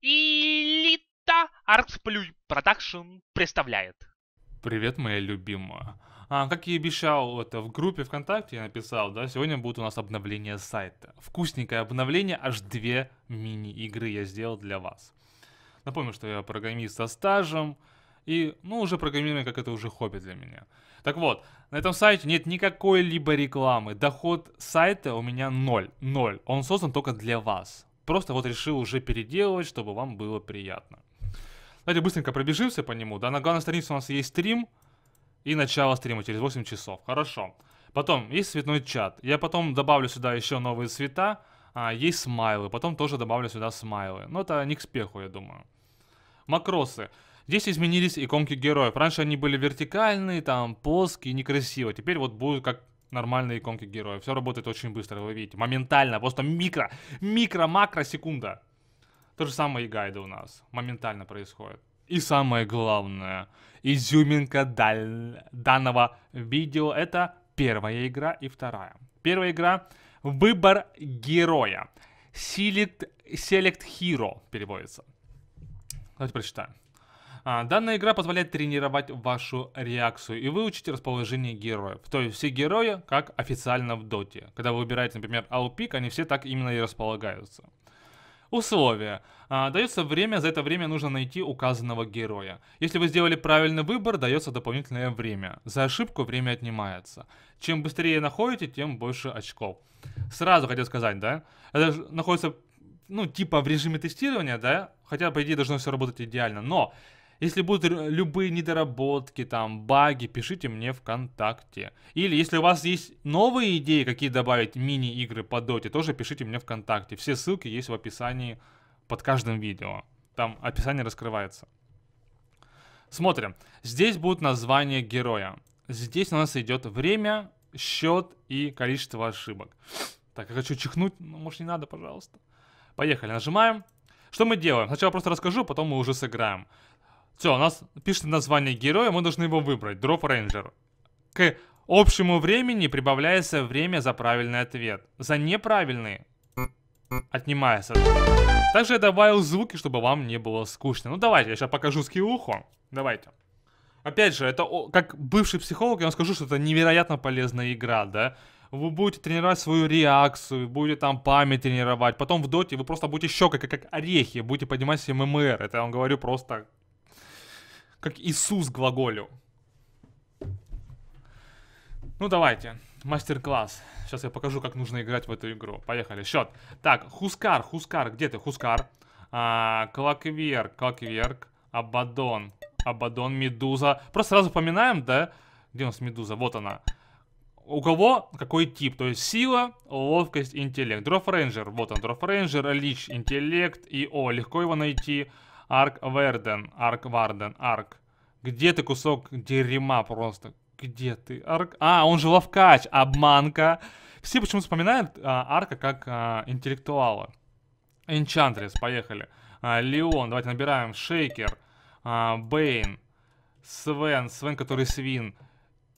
Элита Артсплюй Продакшн представляет. Привет, моя любимая. А, как я и обещал, это в группе ВКонтакте я написал, да, сегодня будет у нас обновление сайта. Вкусненькое обновление, аж две мини-игры я сделал для вас. Напомню, что я программист со стажем, и, ну, уже программирование, как это уже хобби для меня. Так вот, на этом сайте нет никакой либо рекламы. Доход сайта у меня ноль. Ноль. Он создан только для вас просто вот решил уже переделывать, чтобы вам было приятно. Давайте быстренько пробежимся по нему. Да, на главной странице у нас есть стрим и начало стрима через 8 часов. Хорошо. Потом есть цветной чат. Я потом добавлю сюда еще новые цвета. А, есть смайлы. Потом тоже добавлю сюда смайлы. Но это не к спеху, я думаю. Макросы. Здесь изменились иконки героев. Раньше они были вертикальные, там плоские, некрасиво. Теперь вот будут как нормальные иконки героя. Все работает очень быстро, вы видите. Моментально, просто микро, микро-макро секунда. То же самое и гайды у нас. Моментально происходит. И самое главное, изюминка даль... данного видео это первая игра и вторая. Первая игра выбор героя. Select, select Hero переводится. Давайте прочитаем. А, данная игра позволяет тренировать вашу реакцию и выучить расположение героев. То есть все герои, как официально в доте. Когда вы выбираете, например, аупик, они все так именно и располагаются. Условия. А, дается время, за это время нужно найти указанного героя. Если вы сделали правильный выбор, дается дополнительное время. За ошибку время отнимается. Чем быстрее находите, тем больше очков. Сразу хотел сказать, да? Это находится, ну, типа в режиме тестирования, да? Хотя, по идее, должно все работать идеально. Но если будут любые недоработки, там, баги, пишите мне ВКонтакте. Или если у вас есть новые идеи, какие добавить мини-игры по доте, тоже пишите мне ВКонтакте. Все ссылки есть в описании под каждым видео. Там описание раскрывается. Смотрим. Здесь будет название героя. Здесь у нас идет время, счет и количество ошибок. Так, я хочу чихнуть. Ну, может, не надо, пожалуйста. Поехали, нажимаем. Что мы делаем? Сначала просто расскажу, потом мы уже сыграем. Все, у нас пишет название героя, мы должны его выбрать. Дроп Рейнджер. К общему времени прибавляется время за правильный ответ. За неправильный отнимается. Также я добавил звуки, чтобы вам не было скучно. Ну давайте, я сейчас покажу скиллуху. Давайте. Опять же, это как бывший психолог, я вам скажу, что это невероятно полезная игра, да. Вы будете тренировать свою реакцию, будете там память тренировать. Потом в доте вы просто будете щелкать, как, как орехи, будете поднимать себе ММР. Это я вам говорю просто как Иисус глаголю. Ну давайте, мастер-класс. Сейчас я покажу, как нужно играть в эту игру. Поехали, счет. Так, Хускар, Хускар, где ты, Хускар? А, Клакверк, Клакверк, Абадон, Абадон, Медуза. Просто сразу поминаем, да? Где у нас Медуза? Вот она. У кого какой тип? То есть сила, ловкость, интеллект. Дроф Рейнджер, вот он, Дроф Рейнджер, Лич, интеллект и О. Легко его найти. Арк-Верден, Арк-Варден, Арк. Где ты кусок дерьма просто? Где ты? Арк... А, он же ловкач, обманка. Все почему вспоминают а, Арка как а, интеллектуала. Энчантрис, поехали. А, Леон, давайте набираем. Шейкер, а, Бэйн, Свен, Свен, который свин.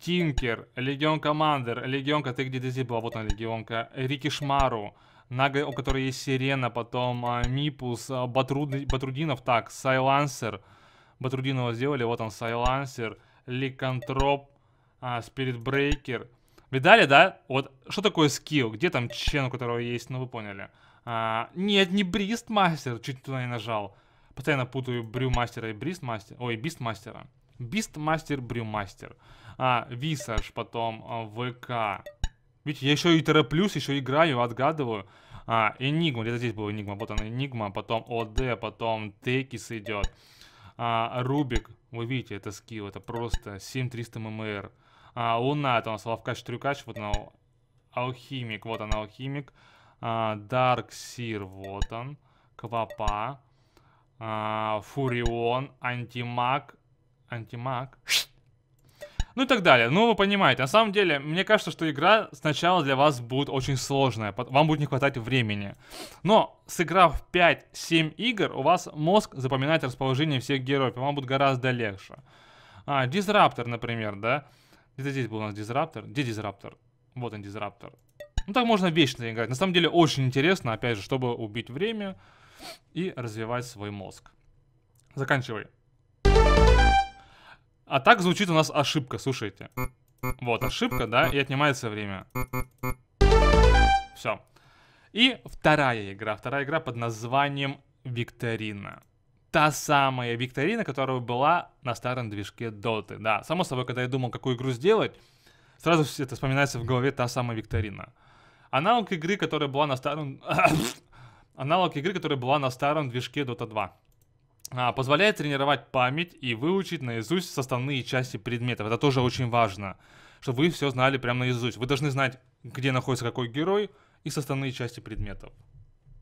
Тинкер, Легион Командер, Легионка, ты где то здесь была? Вот она, Легионка. Рики Шмару, Нага, у которой есть Сирена, потом а, Мипус, а, Батруд, Батрудинов, так, Сайлансер. Батрудинова сделали, вот он, Сайлансер, Ликантроп, а, Спиритбрейкер. Видали, да? Вот, что такое скилл? Где там чен, у которого есть? Ну, вы поняли. А, нет, не Бристмастер, чуть туда не нажал. Постоянно путаю Брюмастера и Бристмастера. Ой, Бистмастера. Бистмастер, Брюмастер. А, Висаж, потом а, ВК. Видите, я еще и тороплюсь, еще играю, отгадываю. А, Энигма, где-то здесь был Энигма, вот она Энигма, потом ОД, потом Текис идет. А, Рубик, вы видите, это скилл, это просто 7300 ММР. А, Луна, это у нас Лавкач-Трюкач, вот она Алхимик, вот она Алхимик. А, Дарксир, вот он. Квапа. А, Фурион, Антимаг. Антимаг ну и так далее. Ну, вы понимаете, на самом деле, мне кажется, что игра сначала для вас будет очень сложная, вам будет не хватать времени. Но, сыграв 5-7 игр, у вас мозг запоминает расположение всех героев, и вам будет гораздо легче. А, дизраптор, например, да? Где-то здесь был у нас дизраптор. Где дизраптор? Вот он, дизраптор. Ну, так можно вечно играть. На самом деле, очень интересно, опять же, чтобы убить время и развивать свой мозг. Заканчивай. А так звучит у нас ошибка, слушайте. Вот ошибка, да, и отнимается время. Все. И вторая игра. Вторая игра под названием Викторина. Та самая викторина, которая была на старом движке Доты. Да, само собой, когда я думал, какую игру сделать, сразу все это вспоминается в голове та самая викторина. Аналог игры, которая была на старом... Аналог игры, которая была на старом движке Dota 2. А, позволяет тренировать память и выучить наизусть составные части предметов. Это тоже очень важно, чтобы вы все знали прямо наизусть. Вы должны знать, где находится какой герой и составные части предметов.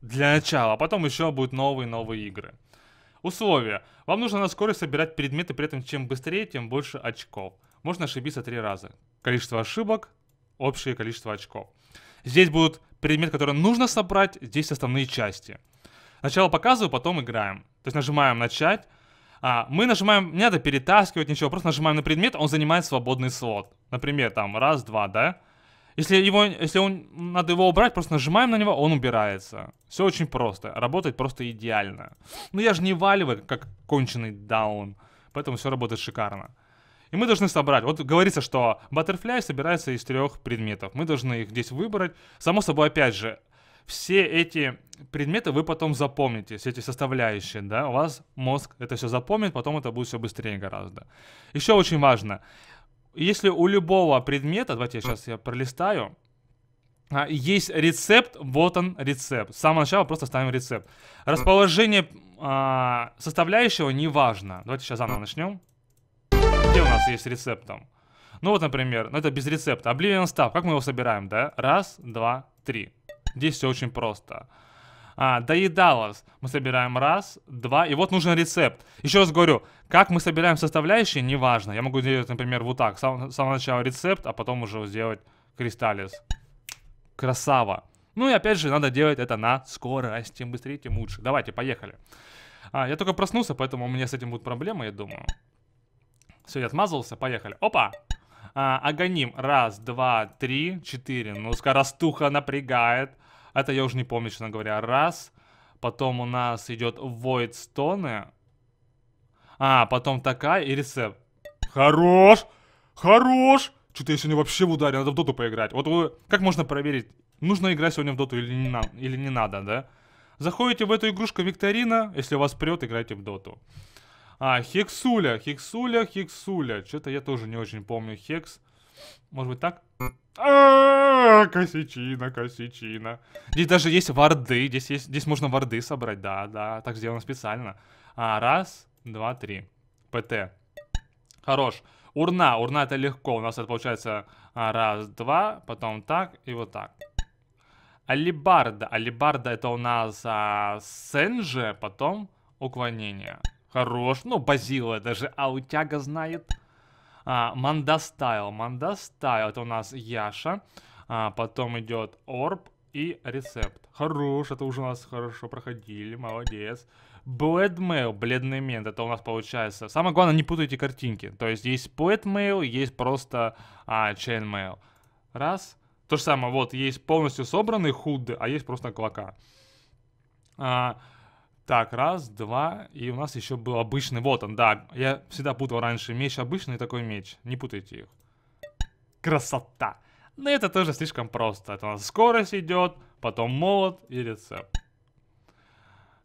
Для начала, а потом еще будут новые-новые игры. Условия. Вам нужно на скорость собирать предметы, при этом чем быстрее, тем больше очков. Можно ошибиться три раза. Количество ошибок, общее количество очков. Здесь будут предмет, который нужно собрать, здесь составные части. Сначала показываю, потом играем. То есть нажимаем «Начать». А, мы нажимаем, не надо перетаскивать ничего, просто нажимаем на предмет, он занимает свободный слот. Например, там, раз, два, да? Если, его, если он, надо его убрать, просто нажимаем на него, он убирается. Все очень просто, работает просто идеально. Ну я же не валиваю, как конченый даун, поэтому все работает шикарно. И мы должны собрать. Вот говорится, что баттерфляй собирается из трех предметов. Мы должны их здесь выбрать. Само собой, опять же, все эти предметы вы потом запомните, все эти составляющие, да, у вас мозг это все запомнит, потом это будет все быстрее гораздо. Еще очень важно, если у любого предмета, давайте я сейчас я пролистаю, а, есть рецепт, вот он рецепт. С самого начала просто ставим рецепт. Расположение а, составляющего не важно. Давайте сейчас заново начнем. Где у нас есть рецепт там? Ну вот, например, ну это без рецепта. Oblivion став, как мы его собираем, да? Раз, два, три. Здесь все очень просто. А, доедалось. Мы собираем раз, два, и вот нужен рецепт. Еще раз говорю, как мы собираем составляющие, неважно. Я могу сделать, например, вот так. С самого, начала рецепт, а потом уже сделать кристаллис. Красава. Ну и опять же, надо делать это на скорость. Тем быстрее, тем лучше. Давайте, поехали. А, я только проснулся, поэтому у меня с этим будут проблемы, я думаю. Все, я отмазался, поехали. Опа! А, агоним. Раз, два, три, четыре. Ну, скоростуха напрягает. Это я уже не помню, честно говоря. Раз. Потом у нас идет Void Stone. А, потом такая и рецепт. Хорош! Хорош! Что-то я сегодня вообще в ударе, надо в доту поиграть. Вот вы, э, как можно проверить, нужно играть сегодня в доту или не, на, или не надо, да? Заходите в эту игрушку Викторина, если вас прет, играйте в доту. А, Хексуля, Хексуля, Хексуля. Что-то я тоже не очень помню Хекс. Может быть так? А! Косичина, косичина. Здесь даже есть варды, здесь, есть, здесь можно варды собрать, да, да, так сделано специально. А, раз, два, три. ПТ. Хорош. Урна, урна это легко, у нас это получается а, раз, два, потом так и вот так. Алибарда, алибарда это у нас а, сенже, потом уклонение. Хорош, ну базила даже аутяга знает. А, мандастайл, мандастайл это у нас Яша. А потом идет орб и рецепт. Хорош, это уже у нас хорошо проходили, молодец. Блэдмейл, бледный мент, это у нас получается. Самое главное, не путайте картинки. То есть есть блэдмейл, есть просто а, chainmail. Раз. То же самое, вот, есть полностью собранный худы, а есть просто клока. А, так, раз, два, и у нас еще был обычный, вот он, да, я всегда путал раньше меч обычный такой меч, не путайте их. Красота! Но ну, это тоже слишком просто. Это у нас скорость идет, потом молот и рецепт.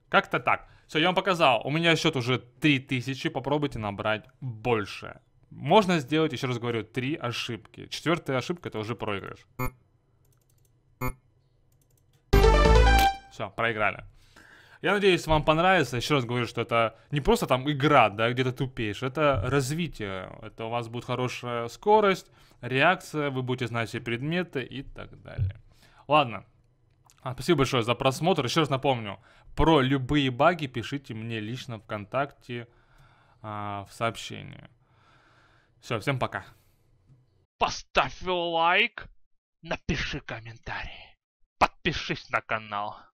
Как-то так. Все, я вам показал. У меня счет уже 3000. Попробуйте набрать больше. Можно сделать, еще раз говорю, три ошибки. Четвертая ошибка это уже проигрыш. Все, проиграли. Я надеюсь, вам понравится. Еще раз говорю, что это не просто там игра, да, где-то тупеешь. Это развитие. Это у вас будет хорошая скорость, реакция, вы будете знать все предметы и так далее. Ладно. А, спасибо большое за просмотр. Еще раз напомню, про любые баги пишите мне лично ВКонтакте а, в сообщении. Все, всем пока. Поставь лайк, напиши комментарий, подпишись на канал.